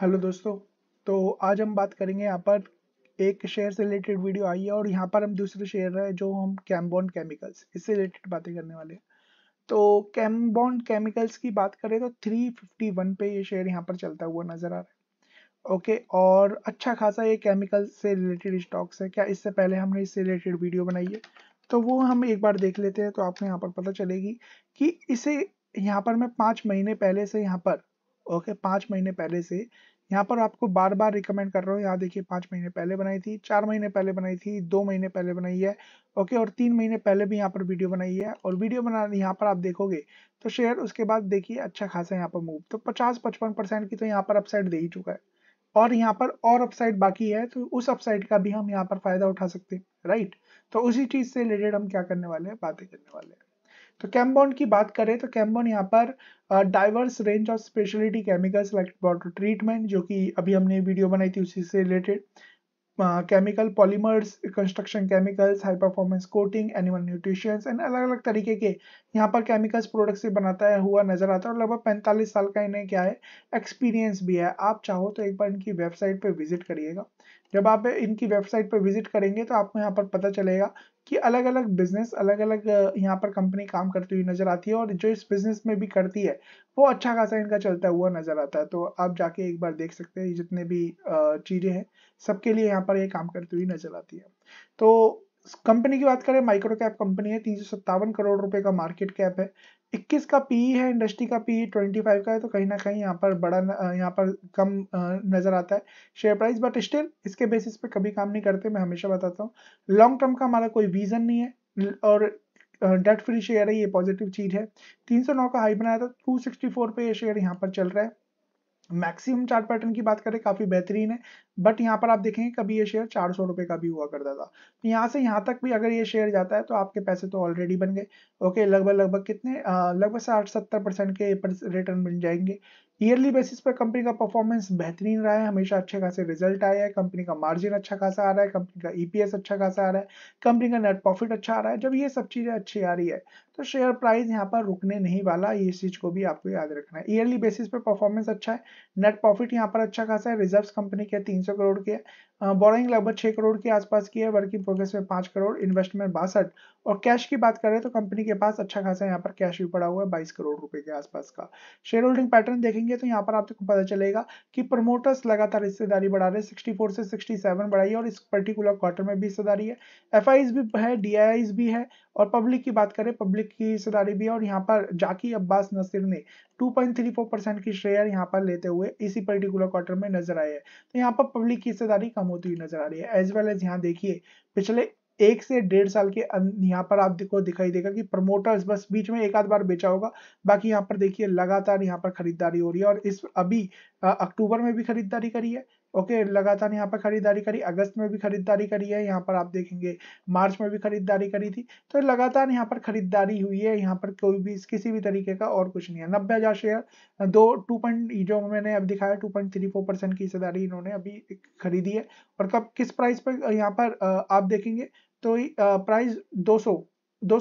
hello दोस्तों तो आज हम बात करेंगे यहाँ पर एक शेयर से रिलेटेड वीडियो आई है और यहाँ पर हम दूसरे शेयर है जो हम कैमबॉन्ड केमिकल्स इससे रिलेटेड बातें करने वाले हैं तो कैमबॉन्ड केमिकल्स की बात करें तो 351 पे ये शेयर यहाँ पर चलता हुआ नजर आ रहा है ओके और अच्छा खासा ये केमिकल से रिलेटेड स्टॉक्स है क्या इससे पहले हमने इससे रिलेटेड वीडियो बनाई है तो वो हम एक बार देख लेते हैं तो आपको यहाँ पर पता चलेगी कि इसे यहाँ पर मैं पाँच महीने पहले से यहाँ पर ओके पाँच महीने पहले से यहाँ पर आपको बार बार रिकमेंड कर रहा हूँ यहाँ देखिए पाँच महीने पहले बनाई थी चार महीने पहले बनाई थी दो महीने पहले बनाई है ओके और तीन महीने पहले भी यहाँ पर वीडियो बनाई है और वीडियो बना यहाँ पर आप देखोगे तो शेयर उसके बाद देखिए अच्छा खासा यहाँ पर मूव तो पचास पचपन परसेंट की तो यहाँ पर अपसाइड दे ही चुका है और यहाँ पर और अपसाइड बाकी है तो उस अपसाइड का भी हम यहाँ पर फायदा उठा सकते हैं राइट तो उसी चीज से रिलेटेड हम क्या करने वाले हैं बातें करने वाले हैं तो कैम्बॉन्ड की बात करें तो कैम्बॉन्ड यहाँ पर diverse range of speciality chemicals like water treatment जो कि अभी हमने वीडियो बनाई थी उसी से related chemical polymers construction chemicals high performance coating animal nutritions and अलग अलग तरीके के यहाँ पर केमिकल्स प्रोडक्ट्स से बनाता है हुआ नजर आता है और लगभग 45 साल का इन्हें क्या है एक्सपीरियंस भी है आप चाहो तो एक बार इनकी वेबसाइट पर विजिट करिएगा जब आप इनकी वेबसाइट पर विजिट करेंगे तो आपको यहाँ पर पता चलेगा कि अलग अलग बिजनेस अलग अलग यहाँ पर कंपनी काम करती हुई नजर आती है और जो इस बिजनेस में भी करती है वो अच्छा खासा इनका चलता हुआ नजर आता है तो आप जाके एक बार देख सकते हैं जितने भी चीजें हैं सबके लिए यहाँ पर ये काम करती हुई नजर आती है तो कंपनी की बात करें माइक्रो कैप कंपनी है तीन करोड़ रुपए का मार्केट कैप है 21 का पीई e है इंडस्ट्री का पीई 25 e का है तो कहीं ना कहीं यहाँ पर बड़ा यहाँ पर कम नजर आता है शेयर प्राइस बट स्टिल इसके बेसिस पे कभी काम नहीं करते मैं हमेशा बताता हूँ लॉन्ग टर्म का हमारा कोई विजन नहीं है और डेट फ्री शेयर है ये पॉजिटिव चीज है 309 का हाई बनाया था 264 पे ये शेयर यहाँ पर चल रहा है मैक्सिमम चार्ट पैटर्न की बात करें काफी बेहतरीन है बट यहाँ पर आप देखेंगे कभी ये शेयर चार सौ रुपए का भी हुआ करता था तो यहाँ से यहाँ तक भी अगर ये शेयर जाता है तो आपके पैसे तो ऑलरेडी बन गए ओके लगभग लगभग कितने लगभग साठ सत्तर परसेंट के रिटर्न बन जाएंगे ईयरली बेसिस पर कंपनी का परफॉर्मेंस बेहतरीन रहा है हमेशा अच्छे खासे रिजल्ट आया है कंपनी का मार्जिन अच्छा खासा आ रहा है कंपनी का ईपीएस अच्छा खासा आ रहा है कंपनी का नेट प्रॉफिट अच्छा आ रहा है जब ये सब चीज़ें अच्छी आ रही है तो शेयर प्राइस यहाँ पर रुकने नहीं वाला ये चीज़ को भी आपको याद रखना है ईयरली बेसिस पर परफॉर्मेंस अच्छा है नेट प्रॉफिट यहाँ पर अच्छा खासा है रिजर्व कंपनी के तीन करोड़ के बोरिंग लगभग छह करोड़ के आसपास की है वर्किंग प्रोग्रेस में पांच करोड़ इन्वेस्टमेंट बासठ और कैश की बात करें तो कंपनी के पास अच्छा खासा यहाँ पर कैश भी पड़ा हुआ है बाईस करोड़ रुपए के आसपास का शेयर होल्डिंग पैटर्न देखेंगे तो यहाँ पर आपको पता चलेगा कि प्रमोटर्स लगातार हिस्सेदारी बढ़ा रहे सिक्सटी फोर से सिक्सटी सेवन बढ़ाई है और इस पर्टिकुलर क्वार्टर में भी हिस्सेदारी है एफ भी है डी भी है और पब्लिक की बात करें पब्लिक की हिस्सेदारी भी है और यहाँ पर जाकी अब्बास नसीर ने 2.34 परसेंट की शेयर यहाँ पर लेते हुए इसी पर्टिकुलर क्वार्टर में नजर आए हैं तो यहाँ पर पब्लिक की हिस्सेदारी कम होती हुई नजर आ रही है एज वेल एज यहाँ देखिए पिछले एक से डेढ़ साल के अं-, यहाँ पर आपको दिखाई देगा कि प्रमोटर्स बस बीच में एक आध बार बेचा होगा बाकी यहाँ पर देखिए लगातार यहाँ पर खरीदारी हो रही है और इस अभी अक्टूबर में भी खरीदारी करी है ओके लगातार यहाँ पर खरीदारी करी अगस्त में भी खरीदारी करी है यहाँ पर आप देखेंगे मार्च में भी खरीदारी करी थी तो लगातार यहाँ पर खरीदारी हुई है यहाँ पर कोई भी किसी भी तरीके का और कुछ नहीं है नब्बे हजार शेयर दो टू पॉइंट जो मैंने अब दिखाया two point three four percent की हिस्सेदारी इन्होंने अभी खरीदी है और कब किस प्राइस पर यहाँ पर आप देखेंगे तो प्राइस दो सौ दो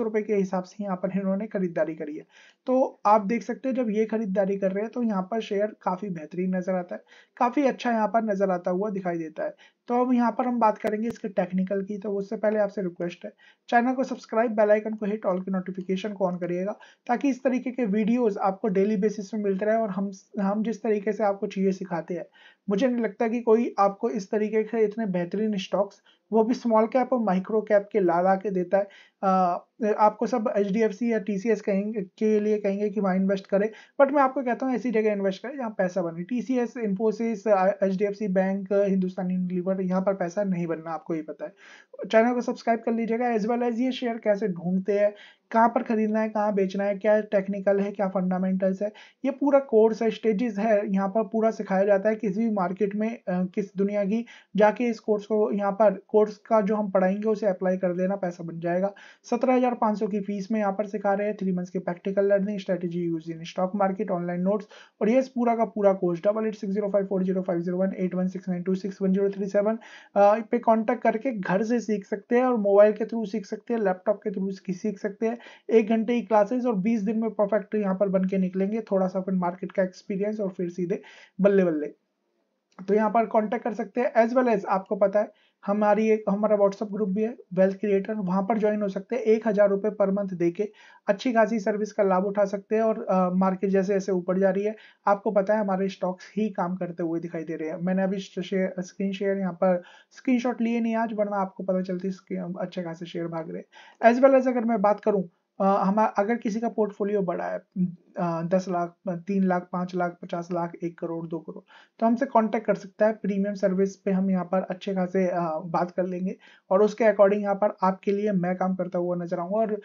रुपए के हिसाब से यहाँ पर इन्होंने खरीदारी करी है तो आप देख सकते हैं जब ये खरीदारी कर रहे हैं तो यहाँ पर शेयर काफी बेहतरीन नजर आता है काफी अच्छा यहाँ पर नजर आता हुआ दिखाई देता है तो अब यहाँ पर हम बात करेंगे इसके टेक्निकल की तो उससे पहले आपसे रिक्वेस्ट है चैनल को सब्सक्राइब बेल आइकन को हिट ऑल की नोटिफिकेशन को ऑन करिएगा ताकि इस तरीके के वीडियोस आपको डेली बेसिस में मिलते रहे और हम हम जिस तरीके से आपको चीजें सिखाते हैं मुझे नहीं लगता कि कोई आपको इस तरीके से इतने बेहतरीन स्टॉक्स वो भी स्मॉल कैप और माइक्रो कैप के ला ला के देता है आपको सब एच डी एफ सी या टी सी एस कहेंगे के लिए कहेंगे कि वहाँ इन्वेस्ट करें बट मैं आपको कहता हूँ ऐसी जगह इन्वेस्ट करें जहाँ पैसा बने T C S Infosys H D F C bank Hindustan Lever यहाँ पर पैसा नहीं बनना आपको ये पता है चैनल को सब्सक्राइब कर लीजिएगा एज वेल एज ये शेयर कैसे ढूंढते हैं कहाँ पर खरीदना है कहाँ बेचना है क्या टेक्निकल है क्या फंडामेंटल्स है ये पूरा कोर्स है स्टेजेस है यहाँ पर पूरा सिखाया जाता है किसी भी मार्केट में किस दुनिया की जाके इस कोर्स को यहाँ पर कोर्स का जो हम पढ़ाएंगे उसे अप्लाई कर देना पैसा बन जाएगा सत्रह हजार पांच सौ की फीस में यहाँ पर सिखा रहे हैं थ्री मंथ्स के practical learning strategy use in stock market online notes और ये पूरा का पूरा course double eight six zero five four zero five zero one eight one six nine two six one zero three seven पे contact करके घर से सीख सकते हैं और मोबाइल के थ्रू सीख सकते हैं लैपटॉप के थ्रू सीख सकते हैं एक घंटे की क्लासेज और बीस दिन में परफेक्ट यहाँ पर बन के निकलेंगे थोड़ा सा अपन मार्केट का एक्सपीरियंस और फिर सीधे बल्ले बल्ले तो यहाँ पर कॉन्टेक्ट कर सकते हैं एज वेल एज आपको पता है हमारी एक हमारा व्हाट्सअप ग्रुप भी है वेल्थ क्रिएटर वहाँ पर ज्वाइन हो सकते हैं एक हज़ार रुपये पर मंथ देके अच्छी खासी सर्विस का लाभ उठा सकते हैं और मार्केट जैसे जैसे ऊपर जा रही है आपको पता है हमारे स्टॉक्स ही काम करते हुए दिखाई दे रहे हैं मैंने अभी स्क्रीन शेयर यहाँ पर स्क्रीन शॉट लिए नहीं आज वरना आपको पता चलती अच्छे खासे शेयर भाग रहे एज वेल एज अगर मैं बात करूँ हमारा अगर किसी का पोर्टफोलियो बड़ा है दस लाख तीन लाख पांच लाख पचास लाख एक करोड़ दो करोड़ तो हमसे कांटेक्ट कर सकता है प्रीमियम सर्विस पे हम यहाँ पर अच्छे खासे बात कर लेंगे और उसके अकॉर्डिंग यहाँ पर आपके लिए मैं काम करता हुआ नजर आऊंगा और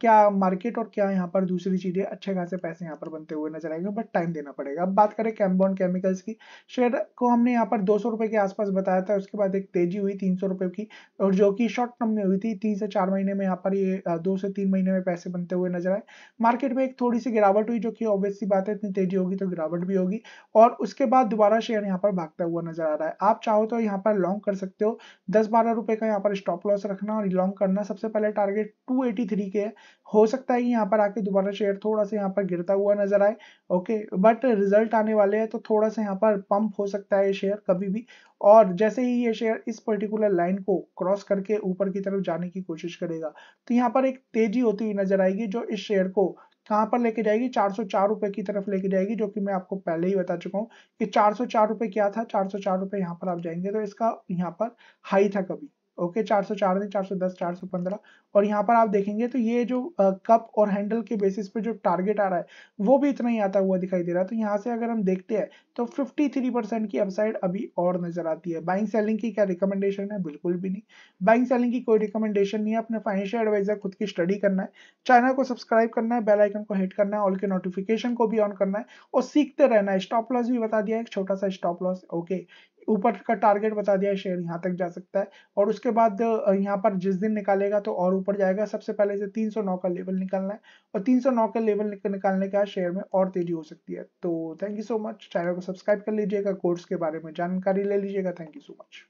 क्या मार्केट और क्या यहाँ पर दूसरी चीज़ें अच्छे खासे पैसे यहाँ पर बनते हुए नजर आएंगे बट टाइम देना पड़ेगा अब बात करें कैम्बॉन केमिकल्स की शेयर को हमने यहाँ पर दो के आसपास बताया था उसके बाद एक तेजी हुई तीन की और जो की शॉर्ट टर्म में हुई थी तीन से चार महीने में यहाँ पर ये दो से तीन महीने में पैसे बनते हुए नजर आए मार्केट में एक थोड़ी थोड़ी सी गिरावट हुई जो कि ऑब्वियस सी बात है इतनी तेजी होगी तो गिरावट भी होगी और उसके बाद दोबारा शेयर यहाँ पर भागता हुआ नजर आ रहा है आप चाहो तो यहाँ पर लॉन्ग कर सकते हो दस बारह रुपए का यहाँ पर स्टॉप लॉस रखना और लॉन्ग करना सबसे पहले टारगेट टू एटी थ्री के है हो सकता है कि यहाँ पर आके दोबारा शेयर थोड़ा सा यहाँ पर गिरता हुआ नजर आए ओके बट रिजल्ट आने वाले हैं तो थोड़ा सा यहाँ पर पंप हो सकता है ये शेयर कभी भी और जैसे ही ये शेयर इस पर्टिकुलर लाइन को क्रॉस करके ऊपर की तरफ जाने की कोशिश करेगा तो यहाँ पर एक तेजी होती हुई नजर आएगी जो इस शेयर को कहाँ पर लेके जाएगी चार सौ चार रुपए की तरफ लेके जाएगी जो कि मैं आपको पहले ही बता चुका हूँ कि चार सौ चार रुपए क्या था चार सौ चार रुपए यहाँ पर आप जाएंगे तो इसका यहाँ पर हाई था कभी ओके चार सौ चार नहीं चार सौ दस चार सौ पंद्रह और यहाँ पर आप देखेंगे तो ये जो कप और हैंडल के बेसिस पे जो टारगेट आ रहा है वो भी इतना ही आता हुआ दिखाई दे रहा है तो यहाँ से अगर हम देखते हैं तो 53 परसेंट की अपसाइड अभी और नजर आती है बाइंग सेलिंग की क्या रिकमेंडेशन है बिल्कुल भी नहीं बाइंग सेलिंग की कोई रिकमेंडेशन नहीं है अपने फाइनेंशियल एडवाइजर खुद की स्टडी करना है चैनल को सब्सक्राइब करना है बेलाइकन को हिट करना है ऑल के नोटिफिकेशन को भी ऑन करना है और सीखते रहना है स्टॉप लॉस भी बता दिया एक छोटा सा स्टॉप लॉस ओके ऊपर का टारगेट बता दिया शेयर यहाँ तक जा सकता है और उसके बाद यहाँ पर जिस दिन निकालेगा तो और ऊपर जाएगा सबसे पहले इसे 309 का लेवल निकालना है और 309 का लेवल निकालने के बाद शेयर में और तेजी हो सकती है तो thank you so much channel को सब्सक्राइब कर लीजिएगा कोर्स के बारे में जानकारी ले लीजिएगा थैंक यू सो मच